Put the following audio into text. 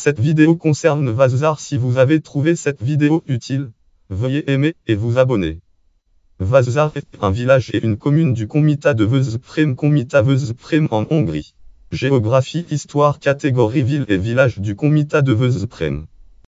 Cette vidéo concerne Vazar. Si vous avez trouvé cette vidéo utile, veuillez aimer et vous abonner. Vazar est un village et une commune du comitat de vezprém comitat en Hongrie. Géographie, histoire, catégorie ville et village du comitat de Vezprém.